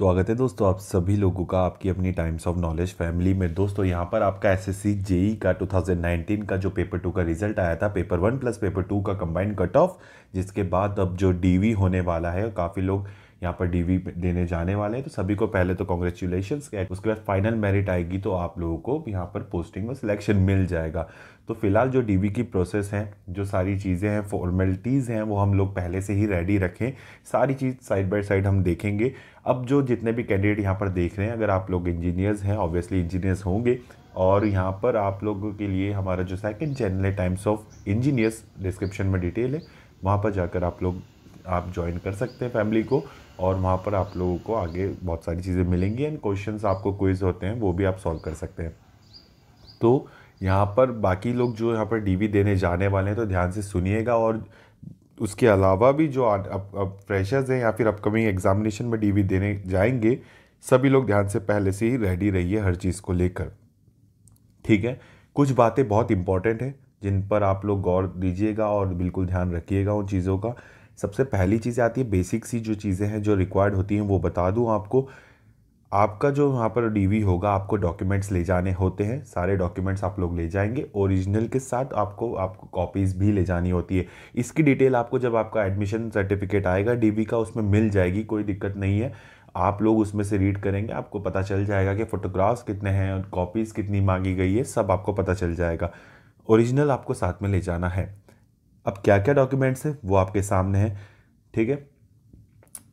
स्वागत है दोस्तों आप सभी लोगों का आपकी अपनी टाइम्स ऑफ नॉलेज फैमिली में दोस्तों यहाँ पर आपका एस जेई e का 2019 का जो पेपर टू का रिजल्ट आया था paper one plus paper two का कंबाइंड कट ऑफ जिसके बाद अब जो डीवी होने वाला है काफ़ी लोग यहाँ पर डीवी देने जाने वाले हैं तो सभी को पहले तो कॉन्ग्रेचुलेशन उसके बाद फाइनल मेरिट आएगी तो आप लोगों को यहाँ पर पोस्टिंग और सिलेक्शन मिल जाएगा तो फिलहाल जो डीवी की प्रोसेस है जो सारी चीज़ें हैं फॉर्मेलिटीज़ हैं वो हम लोग पहले से ही रेडी रखें सारी चीज़ साइड बाय साइड हम देखेंगे अब जो जितने भी कैंडिडेट यहाँ पर देख रहे हैं अगर आप लोग इंजीनियर्स हैं ऑब्वियसली इंजीनियर्स होंगे और यहाँ पर आप लोगों के लिए हमारा जो सेकंड चैनल है टाइम्स ऑफ इंजीनियर्स डिस्क्रिप्शन में डिटेल है वहाँ पर जाकर आप लोग आप ज्वाइन कर सकते हैं फैमिली को और वहाँ पर आप लोगों को आगे बहुत सारी चीज़ें मिलेंगी एंड क्वेश्चंस आपको क्विज होते हैं वो भी आप सॉल्व कर सकते हैं तो यहाँ पर बाकी लोग जो यहाँ पर डीवी देने जाने वाले हैं तो ध्यान से सुनिएगा और उसके अलावा भी जो अब अब फ्रेशर्स हैं या फिर अपकमिंग एग्जामिनेशन में डीवी देने जाएंगे सभी लोग ध्यान से पहले से ही रेडी रहिए हर चीज़ को लेकर ठीक है कुछ बातें बहुत इंपॉर्टेंट हैं जिन पर आप लोग गौर दीजिएगा और बिल्कुल ध्यान रखिएगा उन चीज़ों का सबसे पहली चीज़ आती है बेसिक सी जो चीज़ें हैं जो रिक्वायर्ड होती हैं वो बता दूँ आपको आपका जो वहाँ पर डीवी होगा आपको डॉक्यूमेंट्स ले जाने होते हैं सारे डॉक्यूमेंट्स आप लोग ले जाएंगे ओरिजिनल के साथ आपको आपको कॉपीज़ भी ले जानी होती है इसकी डिटेल आपको जब आपका एडमिशन सर्टिफिकेट आएगा डीवी का उसमें मिल जाएगी कोई दिक्कत नहीं है आप लोग उसमें से रीड करेंगे आपको पता चल जाएगा कि फ़ोटोग्राफ्स कितने हैं और कॉपीज़ कितनी मांगी गई है सब आपको पता चल जाएगा ओरिजिनल आपको साथ में ले जाना है अब क्या क्या डॉक्यूमेंट्स हैं वो आपके सामने हैं ठीक है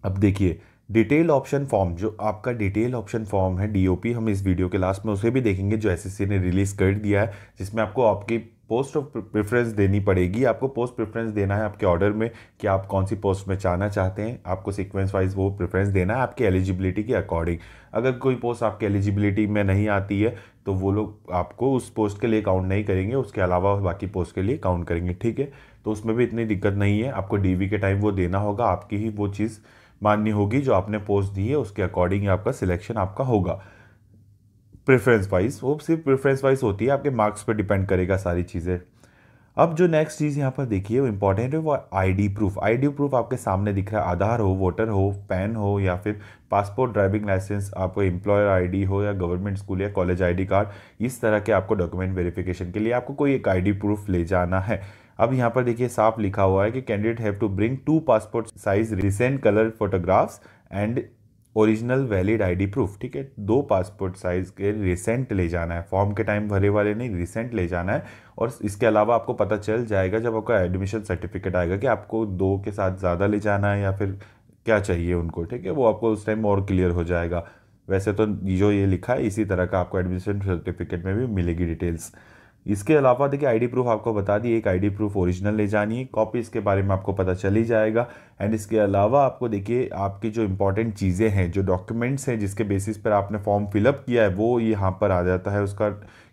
अब देखिए डिटेल ऑप्शन फॉर्म जो आपका डिटेल ऑप्शन फॉर्म है डीओपी हम इस वीडियो के लास्ट में उसे भी देखेंगे जो एसएससी ने रिलीज़ कर दिया है जिसमें आपको आपकी पोस्ट ऑफ प्रेफरेंस देनी पड़ेगी आपको पोस्ट प्रेफरेंस देना है आपके ऑर्डर में कि आप कौन सी पोस्ट में चाहना चाहते हैं आपको सीक्वेंस वाइज वो प्रेफरेंस देना है आपके एलिजिबिलिटी के अकॉर्डिंग अगर कोई पोस्ट आपके एलिजिबिलिटी में नहीं आती है तो वो लोग आपको उस पोस्ट के लिए काउंट नहीं करेंगे उसके अलावा बाकी पोस्ट के लिए काउंट करेंगे ठीक है तो उसमें भी इतनी दिक्कत नहीं है आपको डी के टाइम वो देना होगा आपकी ही वो चीज़ माननी होगी जो आपने पोस्ट दी है उसके अकॉर्डिंग आपका सिलेक्शन आपका होगा प्रेफरेंस वाइज वो सिर्फ प्रेफरेंस वाइज होती है आपके मार्क्स पर डिपेंड करेगा सारी चीज़ें अब जो नेक्स्ट चीज़ यहाँ पर देखिए वो इंपॉर्टेंट है वो आईडी प्रूफ आईडी प्रूफ आपके सामने दिख रहा है आधार हो वोटर हो पैन हो या फिर पासपोर्ट ड्राइविंग लाइसेंस आपको एम्प्लॉयर आईडी हो या गवर्नमेंट स्कूल या कॉलेज आईडी कार्ड इस तरह के आपको डॉक्यूमेंट वेरिफिकेशन के लिए आपको कोई एक आईडी प्रूफ ले जाना है अब यहाँ पर देखिए साफ लिखा हुआ है कि candidate have to bring two passport size recent colour photographs and original valid ID proof ठीक है दो पासपोर्ट साइज़ के रिसेंट ले जाना है फॉर्म के टाइम भरे वाले नहीं रिसेंट ले जाना है और इसके अलावा आपको पता चल जाएगा जब आपका एडमिशन सर्टिफिकेट आएगा कि आपको दो के साथ ज़्यादा ले जाना है या फिर क्या चाहिए उनको ठीक है वो आपको उस टाइम और क्लियर हो जाएगा वैसे तो जो ये लिखा है इसी तरह का आपको एडमिशन सर्टिफिकेट में भी मिलेगी डिटेल्स इसके अलावा देखिए आईडी प्रूफ आपको बता दी एक आईडी प्रूफ ओरिजिनल ले जानी है कॉपी इसके बारे में आपको पता चल ही जाएगा एंड इसके अलावा आपको देखिए आपकी जो इंपॉर्टेंट चीज़ें हैं जो डॉक्यूमेंट्स हैं जिसके बेसिस पर आपने फॉर्म फिलअप किया है वो यहाँ पर आ जाता है उसका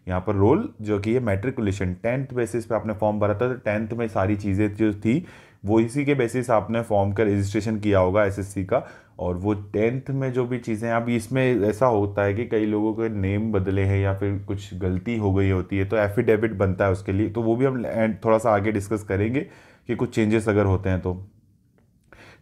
यहाँ पर रोल जो कि है मेट्रिकुलेशन टेंथ बेसिस पे आपने फॉर्म भरा था तो टेंथ में सारी चीज़ें जो थी वो इसी के बेसिस आपने फॉर्म का रजिस्ट्रेशन किया होगा एसएससी का और वो टेंथ में जो भी चीज़ें अब इसमें ऐसा होता है कि कई लोगों के नेम बदले हैं या फिर कुछ गलती हो गई होती है तो एफिडेविट बनता है उसके लिए तो वो भी हम थोड़ा सा आगे डिस्कस करेंगे कि कुछ चेंजेस अगर होते हैं तो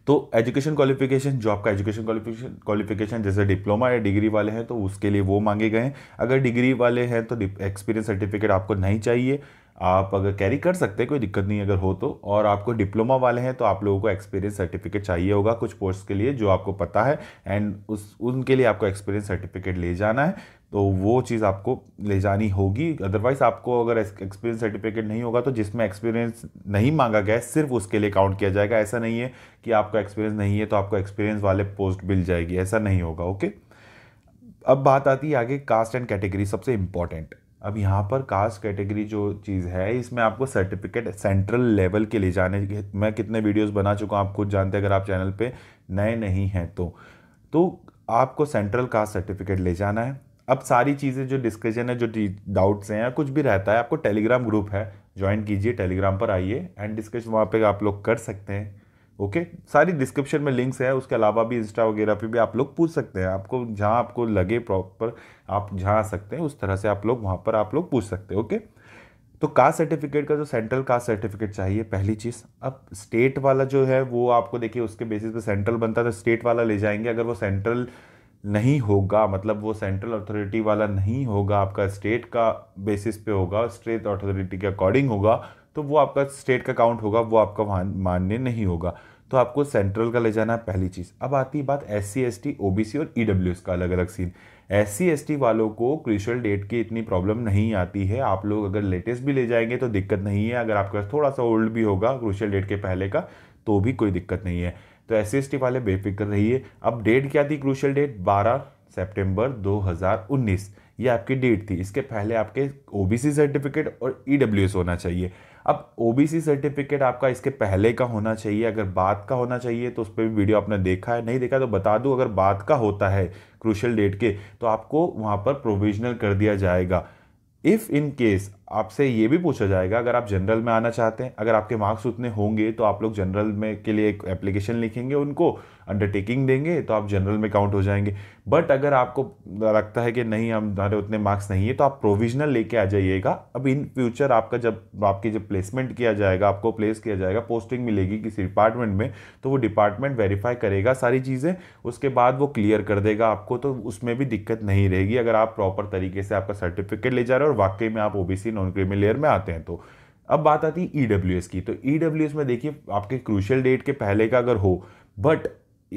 तो एजुकेशन क्वालिफिकेशन जो आपका एजुकेशन क्वालिफिकेशन क्वालिफिकेशन जैसे डिप्लोमा या डिग्री वाले हैं तो उसके लिए वो मांगे गए हैं अगर डिग्री वाले हैं तो एक्सपीरियंस सर्टिफिकेट आपको नहीं चाहिए आप अगर कैरी कर सकते हैं कोई दिक्कत नहीं अगर हो तो और आपको डिप्लोमा वाले हैं तो आप लोगों को एक्सपीरियंस सर्टिफिकेट चाहिए होगा कुछ पोस्ट के लिए जो आपको पता है एंड उस उनके लिए आपको एक्सपीरियंस सर्टिफिकेट ले जाना है तो वो चीज़ आपको ले जानी होगी अदरवाइज़ आपको अगर एक्सपीरियंस सर्टिफिकेट नहीं होगा तो जिसमें एक्सपीरियंस नहीं मांगा गया सिर्फ उसके लिए काउंट किया जाएगा ऐसा नहीं है कि आपका एक्सपीरियंस नहीं है तो आपको एक्सपीरियंस वाले पोस्ट मिल जाएगी ऐसा नहीं होगा ओके अब बात आती है आगे कास्ट एंड कैटेगरी सबसे इंपॉर्टेंट अब यहाँ पर कास्ट कैटेगरी जो चीज़ है इसमें आपको सर्टिफिकेट सेंट्रल लेवल के ले जाने मैं कितने वीडियोस बना चुका हूँ आप खुद जानते हैं अगर आप चैनल पे नए नहीं हैं तो तो आपको सेंट्रल कास्ट सर्टिफिकेट ले जाना है अब सारी चीज़ें जो डिस्कशन है जो डाउट्स हैं या कुछ भी रहता है आपको टेलीग्राम ग्रुप है ज्वाइन कीजिए टेलीग्राम पर आइए एंड डिस्कशन वहाँ पर आप लोग कर सकते हैं ओके सारी डिस्क्रिप्शन में लिंक्स है उसके अलावा भी इंस्टा वगैरह पे भी आप लोग पूछ सकते हैं आपको जहाँ आपको लगे प्रॉपर आप जहाँ आ सकते हैं उस तरह से आप लोग वहाँ पर आप लोग पूछ सकते हैं ओके तो कास्ट सर्टिफिकेट का जो सेंट्रल कास्ट सर्टिफिकेट चाहिए पहली चीज़ अब स्टेट वाला जो है वो आपको देखिए उसके बेसिस पे सेंट्रल बनता है तो स्टेट वाला ले जाएंगे अगर वो सेंट्रल नहीं होगा मतलब वो सेंट्रल अथॉरिटी वाला नहीं होगा आपका स्टेट का बेसिस पे होगा स्टेट अथॉरिटी के अकॉर्डिंग होगा तो वो आपका स्टेट का अकाउंट होगा वो आपका मान्य नहीं होगा तो आपको सेंट्रल का ले जाना है पहली चीज़ अब आती है बात S C S T O B C और ई डब्ल्यू एस का अलग अलग scene S C S T वालों को क्रूशल डेट की इतनी प्रॉब्लम नहीं आती है आप लोग अगर लेटेस्ट भी ले जाएंगे तो दिक्कत नहीं है अगर आपका थोड़ा सा ओल्ड भी होगा क्रूशल डेट के पहले का तो भी कोई दिक्कत नहीं है तो एस सी वाले बेफिक्र रहिए अब डेट क्या थी क्रूशल डेट बारह सेप्टेम्बर 2019 ये आपकी डेट थी इसके पहले आपके ओबीसी सर्टिफिकेट और ईडब्ल्यूएस e होना चाहिए अब ओबीसी सर्टिफिकेट आपका इसके पहले का होना चाहिए अगर बात का होना चाहिए तो उस पर भी वीडियो आपने देखा है नहीं देखा तो बता दूँ अगर बात का होता है क्रूशल डेट के तो आपको वहाँ पर प्रोविजनल कर दिया जाएगा इफ़ इन केस आपसे ये भी पूछा जाएगा अगर आप जनरल में आना चाहते हैं अगर आपके मार्क्स उतने होंगे तो आप लोग जनरल में के लिए एक एप्लीकेशन लिखेंगे उनको अंडरटेकिंग देंगे तो आप जनरल में काउंट हो जाएंगे बट अगर आपको लगता है कि नहीं हम हमारे उतने मार्क्स नहीं है तो आप प्रोविजनल लेके आ जाइएगा अब इन फ्यूचर आपका जब आपकी जब प्लेसमेंट किया जाएगा आपको प्लेस किया जाएगा पोस्टिंग मिलेगी किसी डिपार्टमेंट में तो वो डिपार्टमेंट वेरीफाई करेगा सारी चीज़ें उसके बाद वो क्लियर कर देगा आपको तो उसमें भी दिक्कत नहीं रहेगी अगर आप प्रॉपर तरीके से आपका सर्टिफिकेट ले जा रहे हो और वाकई में आप O B non creamy layer में आते हैं तो अब बात आती है ई e की तो ई e में देखिए आपके क्रूशियल डेट के पहले का अगर हो बट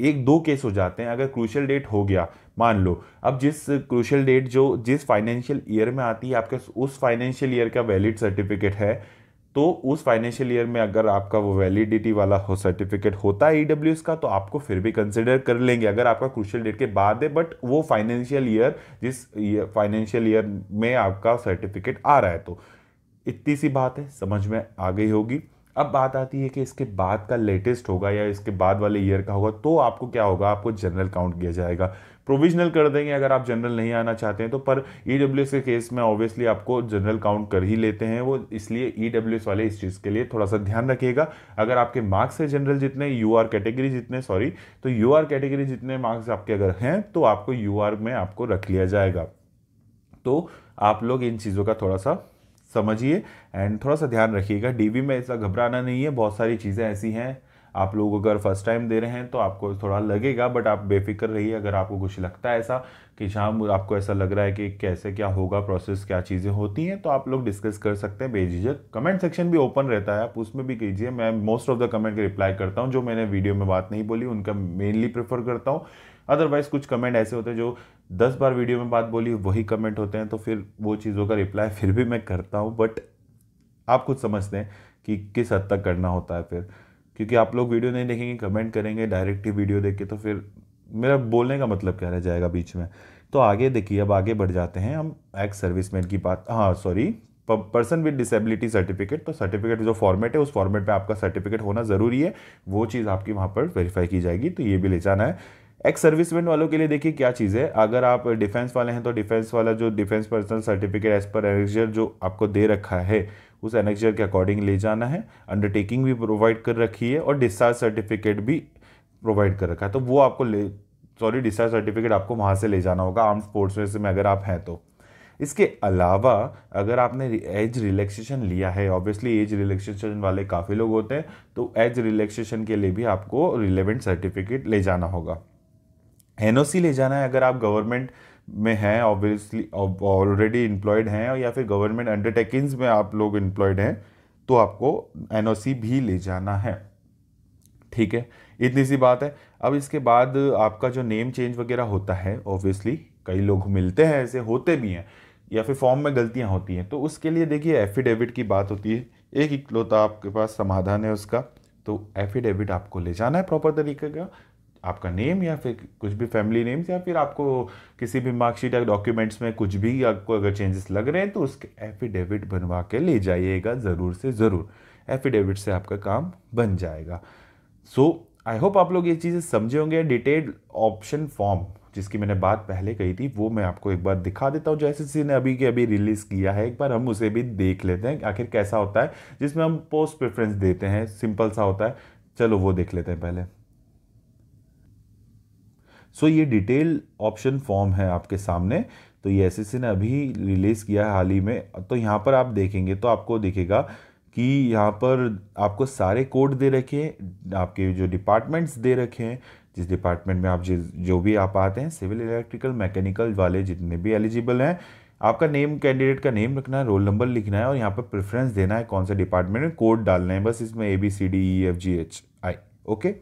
एक दो केस हो जाते हैं अगर क्रूशियल डेट हो गया मान लो अब जिस क्रूशियल डेट जो जिस फाइनेंशियल ईयर में आती है आपके उस फाइनेंशियल ईयर का वैलिड सर्टिफिकेट है तो उस फाइनेंशियल ईयर में अगर आपका वो वैलिडिटी वाला हो सर्टिफिकेट होता है ई e का तो आपको फिर भी कंसिडर कर लेंगे अगर आपका क्रूशल डेट के बाद है बट वो फाइनेंशियल ईयर जिस फाइनेंशियल ईयर में आपका सर्टिफिकेट आ रहा है तो इतनी सी बात है समझ में आ गई होगी अब बात आती है कि इसके बाद का लेटेस्ट होगा या इसके बाद वाले ईयर का होगा तो आपको क्या होगा आपको जनरल काउंट किया जाएगा प्रोविजनल कर देंगे अगर आप जनरल नहीं आना चाहते हैं तो पर ई के केस में ऑब्वियसली आपको जनरल काउंट कर ही लेते हैं वो इसलिए ई वाले इस चीज़ के लिए थोड़ा सा ध्यान रखिएगा अगर आपके मार्क्स है जनरल जितने यू आर कैटेगरी जितने सॉरी तो यू आर कैटेगरी जितने मार्क्स आपके अगर हैं तो आपको यू में आपको रख लिया जाएगा तो आप लोग इन चीज़ों का थोड़ा सा समझिए एंड थोड़ा सा ध्यान रखिएगा डीवी में ऐसा घबराना नहीं है बहुत सारी चीज़ें ऐसी हैं आप लोग अगर फर्स्ट टाइम दे रहे हैं तो आपको थोड़ा लगेगा बट आप बेफिक्र रहिए अगर आपको कुछ लगता है ऐसा कि शाम आपको ऐसा लग रहा है कि कैसे क्या होगा प्रोसेस क्या चीज़ें होती हैं तो आप लोग डिस्कस कर सकते हैं बेझिझक कमेंट सेक्शन भी ओपन रहता है आप उसमें भी कीजिए मैं मोस्ट ऑफ द कमेंट के रिप्लाई करता हूँ जो मैंने वीडियो में बात नहीं बोली उनका मेनली प्रेफर करता हूँ अदरवाइज़ कुछ कमेंट ऐसे होते हैं जो दस बार वीडियो में बात बोली वही कमेंट होते हैं तो फिर वो चीज़ों का रिप्लाई फिर भी मैं करता हूँ बट आप कुछ समझते हैं कि किस हद तक करना होता है फिर क्योंकि आप लोग वीडियो नहीं देखेंगे कमेंट करेंगे डायरेक्ट ही वीडियो देख के तो फिर मेरा बोलने का मतलब क्या रह जाएगा बीच में तो आगे देखिए अब आगे बढ़ जाते हैं हम एक्स सर्विस मैन की बात हाँ sorry person with disability certificate तो सर्टिफिकेट जो फॉर्मेट है उस फॉर्मेट में आपका सर्टिफिकेट होना ज़रूरी है वो चीज़ आपकी वहाँ पर वेरीफाई की जाएगी तो ये भी ले जाना है एक्स सर्विस मैन वालों के लिए देखिए क्या चीज़ है अगर आप डिफेंस वाले हैं तो डिफेंस वाला जो defence personnel certificate as per एग्जर जो आपको दे रखा है उस एनेक्चर के अकॉर्डिंग ले जाना है अंडरटेकिंग भी प्रोवाइड कर रखी है और डिस्चार्ज सर्टिफिकेट भी प्रोवाइड कर रखा है तो वो आपको ले सॉरी डिस्चार्ज सर्टिफिकेट आपको वहाँ से ले जाना होगा आर्म स्पोर्ट्स में अगर आप हैं तो इसके अलावा अगर आपने एज रिलैक्सेशन लिया है ऑब्वियसली एज रिलैक्सेशन वाले काफ़ी लोग होते हैं तो एज रिलैक्सेशन के लिए भी आपको रिलेवेंट सर्टिफिकेट ले जाना होगा एन ले जाना है अगर आप गवर्नमेंट में हैं ऑब्वियसली ऑलरेडी इम्प्लॉयड हैं या फिर गवर्नमेंट अंडरटेकिंग्स में आप लोग इम्प्लॉयड हैं तो आपको एन भी ले जाना है ठीक है इतनी सी बात है अब इसके बाद आपका जो नेम चेंज वगैरह होता है ऑब्वियसली कई लोग मिलते हैं ऐसे होते भी हैं या फिर फॉर्म में गलतियां होती हैं तो उसके लिए देखिए एफिडेविट की बात होती है एक इकलौता आपके पास समाधान है उसका तो एफिडेविट आपको ले जाना है प्रॉपर तरीके का आपका नेम या फिर कुछ भी फैमिली नेम्स या फिर आपको किसी भी मार्कशीट या डॉक्यूमेंट्स में कुछ भी आपको अगर चेंजेस लग रहे हैं तो उसके एफिडेविट बनवा के ले जाइएगा ज़रूर से ज़रूर एफिडेविट से आपका काम बन जाएगा सो आई होप आप लोग ये चीज़ें समझे होंगे डिटेल्ड ऑप्शन फॉर्म जिसकी मैंने बात पहले कही थी वो मैं आपको एक बार दिखा देता हूँ जैसे सी ने अभी के अभी रिलीज़ किया है एक बार हम उसे भी देख लेते हैं आखिर कैसा होता है जिसमें हम पोस्ट प्रेफरेंस देते हैं सिंपल सा होता है चलो वो देख लेते हैं पहले सो ये डिटेल ऑप्शन फॉर्म है आपके सामने तो ये एस ने अभी रिलीज़ किया है हाल ही में तो यहाँ पर आप देखेंगे तो आपको दिखेगा कि यहाँ पर आपको सारे कोड दे रखे हैं आपके जो डिपार्टमेंट्स दे रखे हैं जिस डिपार्टमेंट में आप जिस जो भी आप आते हैं सिविल इलेक्ट्रिकल मैकेनिकल वाले जितने भी एलिजिबल हैं आपका नेम कैंडिडेट का नेम रखना है रोल नंबर लिखना है और यहाँ पर प्रेफरेंस देना है कौन सा डिपार्टमेंट में कोड डालना है बस इसमें A B C D E F G H I okay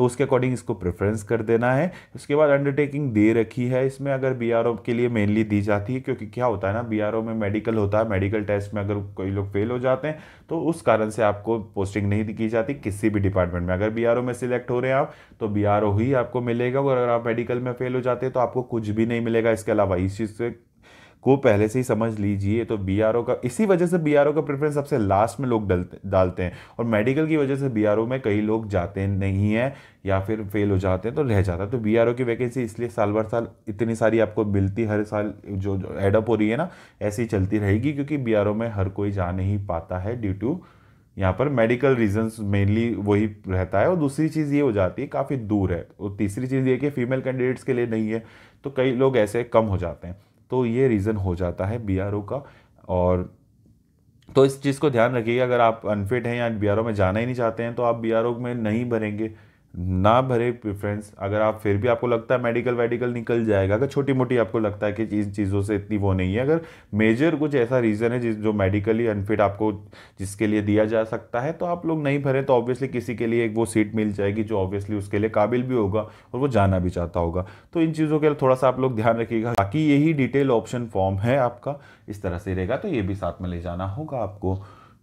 तो उसके अकॉर्डिंग इसको प्रेफरेंस कर देना है उसके बाद अंडरटेकिंग दे रखी है इसमें अगर बी के लिए मेनली दी जाती है क्योंकि क्या होता है ना बी में मेडिकल होता है मेडिकल टेस्ट में अगर कोई लोग फेल हो जाते हैं तो उस कारण से आपको पोस्टिंग नहीं की जाती किसी भी डिपार्टमेंट में अगर बी में सिलेक्ट हो रहे हैं आप तो बी ही आपको मिलेगा और अगर आप मेडिकल में फेल हो जाते हैं तो आपको कुछ भी नहीं मिलेगा इसके अलावा इस चीज़ से को पहले से ही समझ लीजिए तो बी का इसी वजह से बी का प्रेफरेंस सबसे लास्ट में लोग डालते हैं और मेडिकल की वजह से बी में कई लोग जाते नहीं हैं या फिर फेल हो जाते हैं तो रह जाता है तो बी की वैकेंसी इसलिए साल भर साल इतनी सारी आपको मिलती हर साल जो एडअप हो रही है ना ऐसी चलती रहेगी क्योंकि बी में हर कोई जा नहीं पाता है ड्यू टू यहाँ पर मेडिकल रीजंस मेनली वही रहता है और दूसरी चीज़ ये हो जाती है काफ़ी दूर है और तीसरी चीज़ ये कि फीमेल कैंडिडेट्स के लिए नहीं है तो कई लोग ऐसे कम हो जाते हैं तो ये रीज़न हो जाता है बी का और तो इस चीज़ को ध्यान रखिएगा अगर आप अनफिट हैं या बी में जाना ही नहीं चाहते हैं तो आप बी में नहीं भरेंगे ना भरे प्रिफ्रेंस अगर आप फिर भी आपको लगता है मेडिकल वेडिकल निकल जाएगा अगर छोटी मोटी आपको लगता है कि इन चीज़ों से इतनी वो नहीं है अगर मेजर कुछ ऐसा रीज़न है जिस जो मेडिकली अनफिट आपको जिसके लिए दिया जा सकता है तो आप लोग नहीं भरे तो ऑब्वियसली किसी के लिए एक वो सीट मिल जाएगी जो ऑब्वियसली उसके लिए काबिल भी होगा और वो जाना भी चाहता होगा तो इन चीज़ों के लिए थोड़ा सा आप लोग ध्यान रखिएगा बाकी यही डिटेल ऑप्शन फॉर्म है आपका इस तरह से रहेगा तो ये भी साथ में ले जाना होगा आपको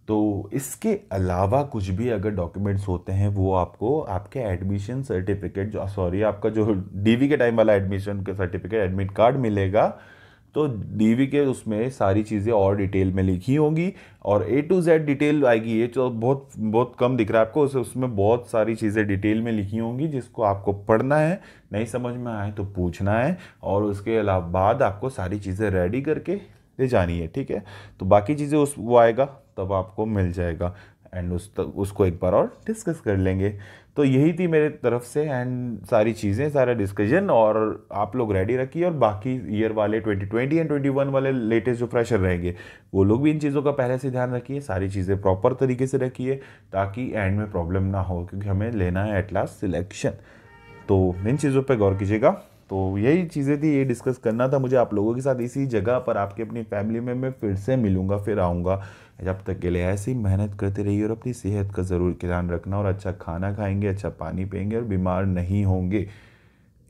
तो इसके अलावा कुछ भी अगर डॉक्यूमेंट्स होते हैं वो आपको आपके एडमिशन सर्टिफिकेट जो सॉरी आपका जो डीवी के टाइम वाला एडमिशन का सर्टिफिकेट एडमिट कार्ड मिलेगा तो डीवी के उसमें सारी चीज़ें और डिटेल में लिखी होंगी और ए टू जेड डिटेल आएगी ये जो तो बहुत बहुत कम दिख रहा है आपको उसे उसमें बहुत सारी चीज़ें डिटेल में लिखी होंगी जिसको आपको पढ़ना है नहीं समझ में आए तो पूछना है और उसके अलावा बाद आपको सारी चीज़ें रेडी करके ले जानी है ठीक है तो बाकी चीज़ें उस वो आएगा तब आपको मिल जाएगा एंड उस तक उसको एक बार और डिस्कस कर लेंगे तो यही थी मेरे तरफ से एंड सारी चीज़ें सारा डिस्कशन और आप लोग रेडी रखिए और बाकी ईयर वाले 2020 एंड 21 वाले लेटेस्ट जो फ्रेशर रहेंगे वो लोग भी इन चीज़ों का पहले से ध्यान रखिए सारी चीज़ें प्रॉपर तरीके से रखिए ताकि एंड में प्रॉब्लम ना हो क्योंकि हमें लेना है एट लास्ट सिलेक्शन तो इन चीज़ों पर गौर कीजिएगा तो यही चीज़ें थी ये डिस्कस करना था मुझे आप लोगों के साथ इसी जगह पर आपके अपनी फैमिली में मैं फिर से मिलूँगा फिर आऊँगा जब तक के लिए ऐसे ही मेहनत करते रहिए और अपनी सेहत का ज़रूर ध्यान रखना और अच्छा खाना खाएंगे अच्छा पानी पियेंगे और बीमार नहीं होंगे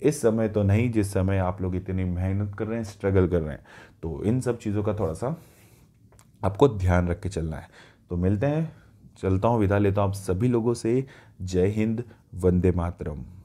इस समय तो नहीं जिस समय आप लोग इतनी मेहनत कर रहे हैं स्ट्रगल कर रहे हैं तो इन सब चीज़ों का थोड़ा सा आपको ध्यान रख के चलना है तो मिलते हैं चलता हूँ विदा लेता हूँ आप सभी लोगों से जय हिंद वंदे मातरम